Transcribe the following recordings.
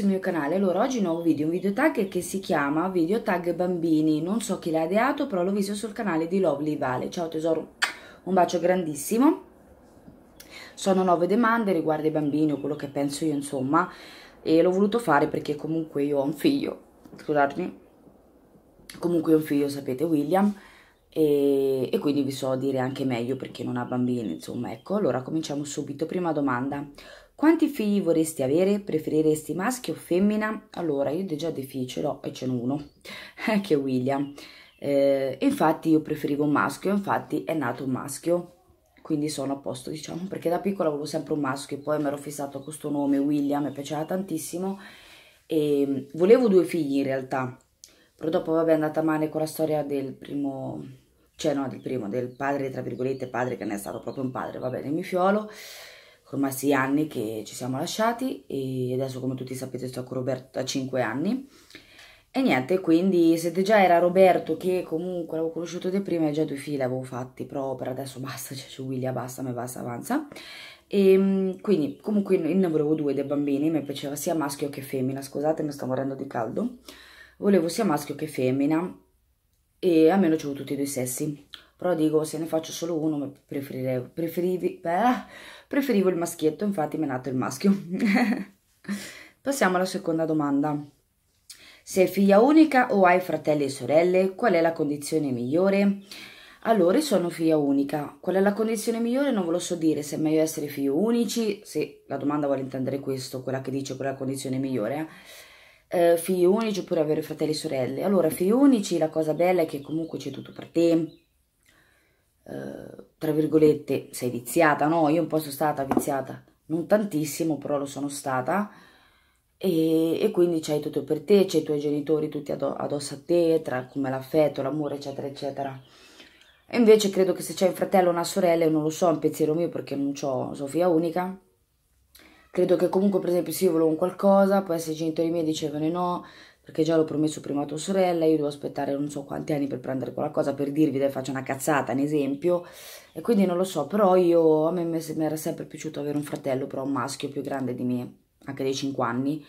sul mio canale, allora oggi un nuovo video, un video tag che si chiama video tag bambini, non so chi l'ha ideato però l'ho visto sul canale di Lovely Vale, ciao tesoro, un bacio grandissimo, sono nove domande riguardo i bambini o quello che penso io insomma e l'ho voluto fare perché comunque io ho un figlio, scusatemi, comunque ho un figlio sapete William e, e, quindi vi so dire anche meglio perché non ha bambini, insomma, ecco. Allora cominciamo subito. Prima domanda. Quanti figli vorresti avere? Preferiresti maschio o femmina? Allora, io già dei figli ce l'ho e ce n'è uno, che è William. Eh, infatti io preferivo un maschio, infatti è nato un maschio, quindi sono a posto, diciamo, perché da piccola avevo sempre un maschio e poi mi ero fissato con questo nome, William, mi piaceva tantissimo e volevo due figli in realtà, però dopo vabbè è andata male con la storia del primo cioè no, del primo, del padre, tra virgolette, padre che non è stato proprio un padre, va bene, mi fiolo, ormai sei anni che ci siamo lasciati e adesso come tutti sapete sto con Roberto da 5 anni e niente, quindi se già era Roberto che comunque l'avevo conosciuto di prima, e già due figli l'avevo fatti, però per adesso basta, cioè c'è William, basta, mi basta, avanza. E ehm, quindi comunque io ne volevo due dei bambini, mi piaceva sia maschio che femmina, scusate mi sto morendo di caldo, volevo sia maschio che femmina e almeno c'avevo tutti e due i sessi. Però dico, se ne faccio solo uno, preferivo, beh, preferivo il maschietto, infatti mi è nato il maschio. Passiamo alla seconda domanda. Sei figlia unica o hai fratelli e sorelle? Qual è la condizione migliore? Allora, sono figlia unica. Qual è la condizione migliore? Non ve lo so dire. Se è meglio essere figli unici, se la domanda vuole intendere questo, quella che dice qual è la condizione migliore. Eh? eh, figli unici oppure avere fratelli e sorelle. Allora, figli unici, la cosa bella è che comunque c'è tutto per te, eh, tra virgolette, sei viziata, no? Io un po' sono stata viziata, non tantissimo, però lo sono stata, e, e quindi c'hai tutto per te, c'è i tuoi genitori tutti addo addosso a te, tra come l'affetto, l'amore, eccetera, eccetera. E invece credo che se c'è un fratello o una sorella, non lo so, è un pensiero mio perché non ho Sofia unica, credo che comunque per esempio se io volevo un qualcosa, poi se i genitori miei dicevano no, perché già l'ho promesso prima a tua sorella, io devo aspettare non so quanti anni per prendere quella cosa, per dirvi dai faccio una cazzata, ad esempio, e quindi non lo so, però io, a me mi era sempre piaciuto avere un fratello, però un maschio più grande di me, anche dei 5 anni,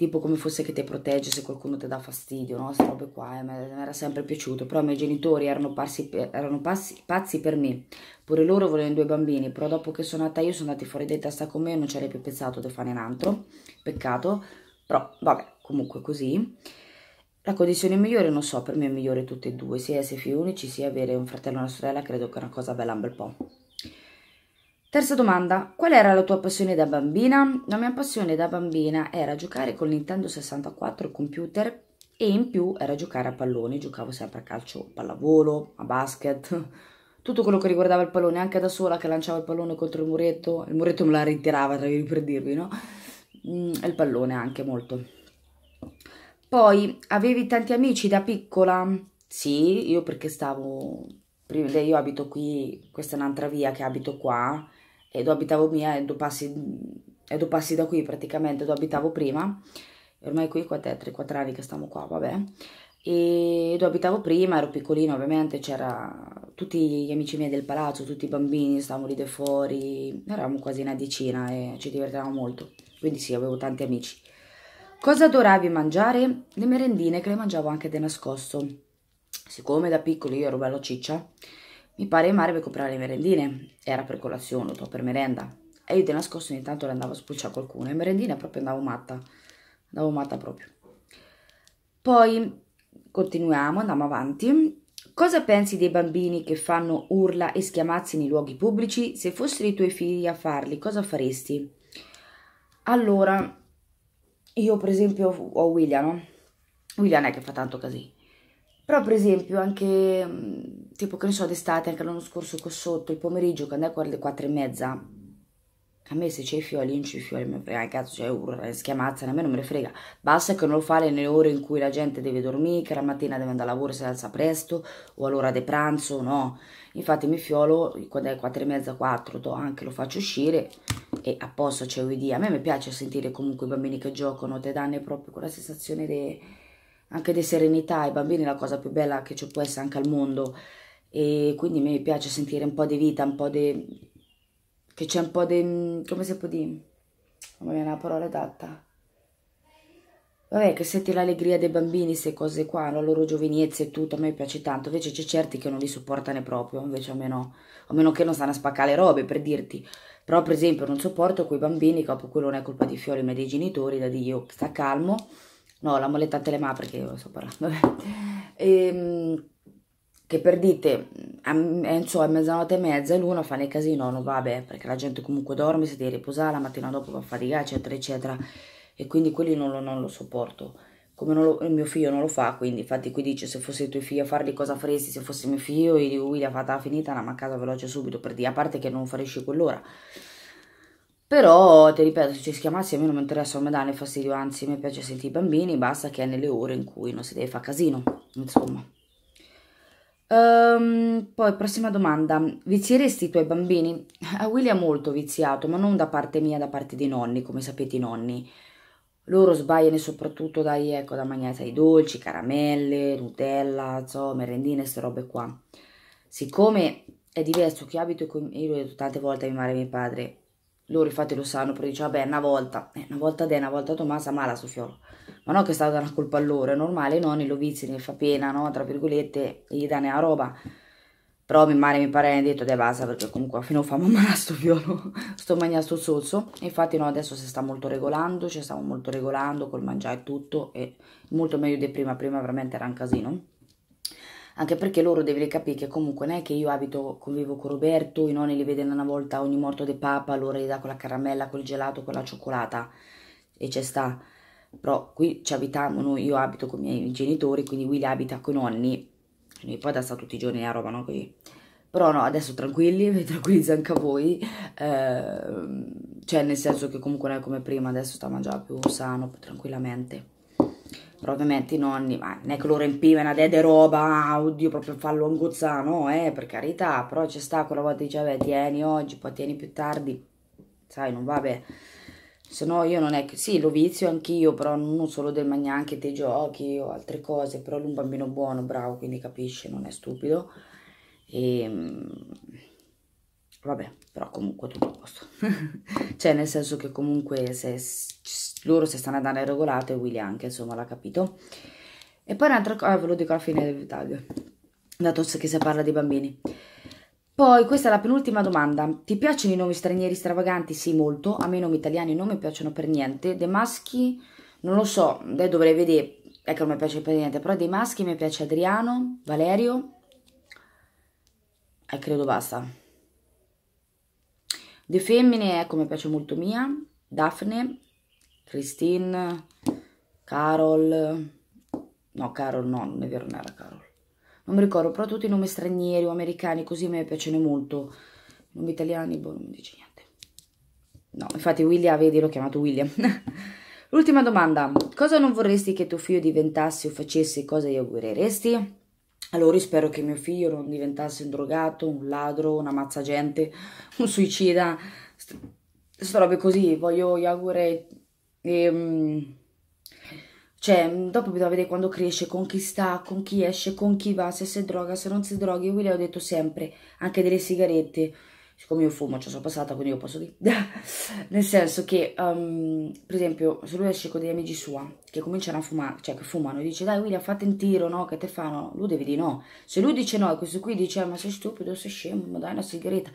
tipo come fosse che ti protegge se qualcuno ti dà fastidio, no? Queste robe qua, eh, mi era sempre piaciuto, però i miei genitori erano, per, erano passi, pazzi per me, pure loro volevano due bambini, però dopo che sono nata io sono andati fuori di testa con me e non c'era più pensato di fare un altro, peccato, però vabbè, comunque così. La condizione migliore, non so, per me è migliore tutte e due, sia essere figli unici, sia avere un fratello e una sorella, credo che è una cosa bella un bel po'. Terza domanda, qual era la tua passione da bambina? La mia passione da bambina era giocare con Nintendo 64, il computer, e in più era giocare a pallone, giocavo sempre a calcio, a pallavolo, a basket, tutto quello che riguardava il pallone, anche da sola che lanciava il pallone contro il muretto, il muretto me la ritirava per dirvi, no? Mm, e il pallone anche molto. Poi, avevi tanti amici da piccola? Sì, io perché stavo... Io abito qui, questa è un'altra via che abito qua, e dove abitavo mia e dove passi, e passi da qui praticamente, dove abitavo prima, ormai qui 4, 4 eh, anni che stiamo qua, vabbè, e dove abitavo prima, ero piccolino ovviamente, c'era tutti gli amici miei del palazzo, tutti i bambini, stavamo lì da fuori, eravamo quasi una decina e ci divertivamo molto, quindi sì, avevo tanti amici. Cosa adoravi mangiare? Le merendine che le mangiavo anche di nascosto. Siccome da piccolo io ero bello ciccia, mi pare che Mario mi comprare le merendine. Era per colazione, o per merenda. E io di nascosto ogni tanto le andavo a spulciare qualcuno. E merendina proprio andavo matta. Andavo matta proprio. Poi continuiamo, andiamo avanti. Cosa pensi dei bambini che fanno urla e schiamazzi nei luoghi pubblici? Se fossero i tuoi figli a farli, cosa faresti? Allora, io per esempio ho William, William è che fa tanto così. Però per esempio anche mm, tipo che ne so d'estate anche l'anno scorso qua sotto il pomeriggio quando è alle 4 e mezza a me se c'è i fiori non c'è i fiori mi frega cazzo c'è cioè, urla schiamazza a me non me ne frega basta che non lo fa nelle ore in cui la gente deve dormire che la mattina deve andare a lavoro se alza presto o all'ora di pranzo no infatti mi fiolo quando è 4 e mezza 4 do anche lo faccio uscire e apposta c'è UID a me mi piace sentire comunque i bambini che giocano te danno proprio quella sensazione di anche di serenità. I bambini è la cosa più bella che ci può essere anche al mondo e quindi mi piace sentire un po' di vita, un po' di... che c'è un po' di... come si può dire? Non mi viene la parola adatta. Vabbè, che senti l'allegria dei bambini, queste cose qua, la loro giovinezza e tutto, a me piace tanto. Invece c'è certi che non li supportano proprio, invece a meno, a meno che non stanno a spaccare le robe, per dirti. Però, per esempio, non sopporto quei bambini che dopo quello non è colpa di Fiori, ma dei genitori, da Dio, sta calmo. No, la molletta a telemà, perché io lo so parlando. Vabbè. E, ehm, che per dite a, eh, so, a mezzanotte e mezza e l'una fa nel casino, non va vabbè, perché la gente comunque dorme, si deve riposare, la mattina dopo va a fatica, eccetera, eccetera, e quindi quelli non lo, non lo sopporto. Come lo, il mio figlio non lo fa, quindi infatti qui dice se fossi tuo figlio a farli cosa faresti, se fossi mio figlio io dico William fatta finita, andiamo a casa veloce subito, per dire, a parte che non faresti quell'ora. Però, ti ripeto, se ci si chiamasse a me non mi interessa, non mi danno fastidio, anzi mi piace sentire i bambini, basta che è nelle ore in cui non si deve fare casino, insomma. Um, poi, prossima domanda. Vizieresti i tuoi bambini? A Willy è molto viziato, ma non da parte mia, da parte dei nonni, come sapete i nonni. Loro sbagliano soprattutto dai, ecco, da mangiare i dolci, caramelle, Nutella, zo, merendine, queste robe qua. Siccome è diverso che abito, io lo ho detto tante volte a mia madre e mio padre, loro infatti lo sanno, però dice, vabbè, una volta, eh, una volta te, una volta Tommaso, mala su fiolo. Ma non che è stata una colpa loro, è normale, i nonni lo vizi, ne fa pena, no? Tra virgolette, gli dà la roba. Però mia madre mi pare ne ha detto, dai, basta, perché comunque fino a fa mamma sto fiolo, sto mangiando sto sozzo. Infatti no, adesso si sta molto regolando, ci stiamo molto regolando col mangiare e tutto, e molto meglio di prima, prima veramente era un casino anche perché loro devono capire che comunque non è che io abito, convivo con Roberto, i nonni li vedono una volta ogni morto di papa, allora gli dà quella caramella, quel gelato, quella cioccolata e c'è sta. Però qui ci abitiamo, noi, io abito con i miei genitori, quindi Willy abita con i nonni, quindi poi da sta tutti i giorni la roba, no? Qui. Però no, adesso tranquilli, vi anche a voi, eh, cioè nel senso che comunque non è come prima, adesso sta mangiando più sano, più tranquillamente però ovviamente i nonni, ma non è che lo riempivano a dede roba, ah, oddio, proprio fallo angozza, no, eh, per carità, però c'è sta quella volta diceva, tieni oggi, poi tieni più tardi, sai, non va bene. Se no io non è che, sì, lo vizio anch'io, però non solo del mangiare, anche dei giochi o altre cose, però lui è un bambino buono, bravo, quindi capisce, non è stupido. E, ehm, vabbè, però comunque tutto a posto. cioè, nel senso che comunque se loro se stanno andando regolato e Willy anche, insomma, l'ha capito. E poi un'altra cosa, ah, ve lo dico alla fine del taglio, dato che si parla di bambini. Poi, questa è la penultima domanda. Ti piacciono i nomi stranieri stravaganti? Sì, molto. A me i nomi italiani non mi piacciono per niente. Dei maschi, non lo so, dai dovrei vedere, ecco, non mi piace per niente, però dei maschi mi piace Adriano, Valerio, e eh, credo basta. Di femmine, ecco, mi piace molto Mia, Daphne, Christine, Carol, no Carol no, non è vero, non era Carol, non mi ricordo, però tutti i nomi stranieri o americani, così a me piacciono molto, i nomi italiani, boh, non mi dice niente. No, infatti William, vedi, l'ho chiamato William. L'ultima domanda, cosa non vorresti che tuo figlio diventasse o facesse, cosa gli augureresti? Allora spero che mio figlio non diventasse un drogato, un ladro, un ammazzagente, un suicida, st- robe così, voglio, gli augurei e, ehm, cioè, mm, dopo bisogna vedere quando cresce, con chi sta, con chi esce, con chi va, se si droga, se non si droga. Io le ho detto sempre, anche delle sigarette. Siccome io fumo, ci cioè sono passata, quindi io posso dire. Nel senso che, um, per esempio, se lui esce con degli amici sua, che cominciano a fumare, cioè che fumano, e dice, dai William, fate un tiro, no, che te fanno? Lui deve dire no. Se lui dice no e questo qui dice, eh, ma sei stupido, sei scemo, ma dai una sigaretta.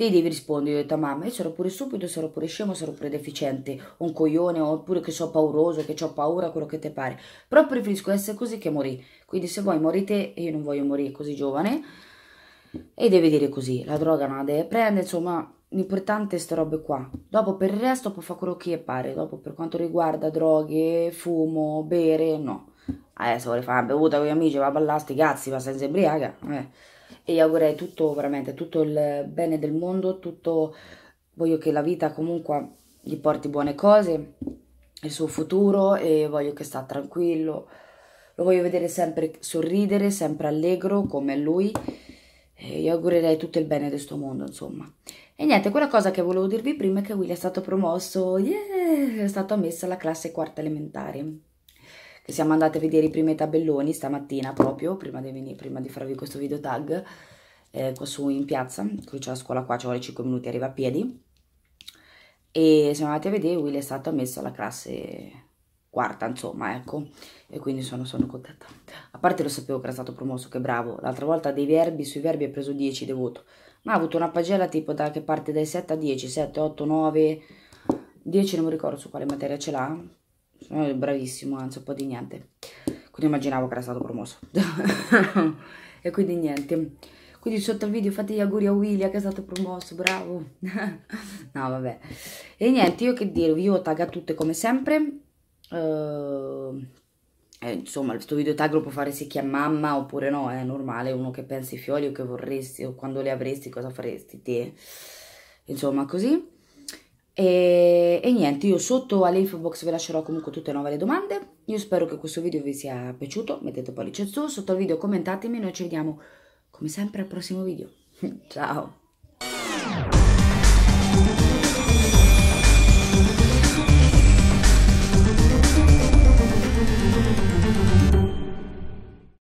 Te devi rispondere, io ho detto mamma, io sarò pure stupido, sarò pure scemo, sarò pure deficiente, un coglione, oppure che so pauroso, che ho paura, quello che ti pare. Però preferisco essere così che morire. Quindi se voi morite, io non voglio morire così giovane, e devi dire così, la droga non la deve prendere, insomma, l'importante è queste roba qua. Dopo per il resto può fare quello che pare, dopo per quanto riguarda droghe, fumo, bere, no. Adesso se vuole fare una bevuta con gli amici, va a ballare sti cazzi, va senza imbriaca, eh e gli augurerei tutto, veramente, tutto il bene del mondo, tutto, voglio che la vita comunque gli porti buone cose, il suo futuro e voglio che sta tranquillo, lo voglio vedere sempre sorridere, sempre allegro come lui e gli augurerei tutto il bene di questo mondo, insomma. E niente, quella cosa che volevo dirvi prima è che Willy è stato promosso, yeah, è stato ammesso alla classe quarta elementare siamo andate a vedere i primi tabelloni stamattina proprio, prima di, venire, prima di farvi questo video tag, eh, qua su in piazza, qui c'è la scuola qua, ci vuole 5 minuti, arriva a piedi, e siamo andati a vedere, Will è stato ammesso alla classe quarta, insomma, ecco, e quindi sono, sono contenta. A parte lo sapevo che era stato promosso, che bravo, l'altra volta dei verbi, sui verbi ha preso 10 devoto, ma ha avuto una pagella tipo da, che parte dai 7 a 10, 7, 8, 9, 10 non mi ricordo su quale materia ce l'ha, sono eh, bravissimo, non so po' di niente. Quindi immaginavo che era stato promosso. e quindi niente. Quindi sotto il video fate gli auguri a William che è stato promosso, bravo. no, vabbè. E niente, io che dirvi, io taggo a tutte come sempre. Uh, eh, insomma, questo video tag lo può fare se chi è mamma oppure no, è normale, uno che pensi ai fiori o che vorresti o quando li avresti, cosa faresti te. Insomma, così. E, e, niente, io sotto all'info box vi lascerò comunque tutte e nuove le domande. Io spero che questo video vi sia piaciuto, mettete pollice su, sotto al video commentatemi, noi ci vediamo come sempre al prossimo video. Ciao!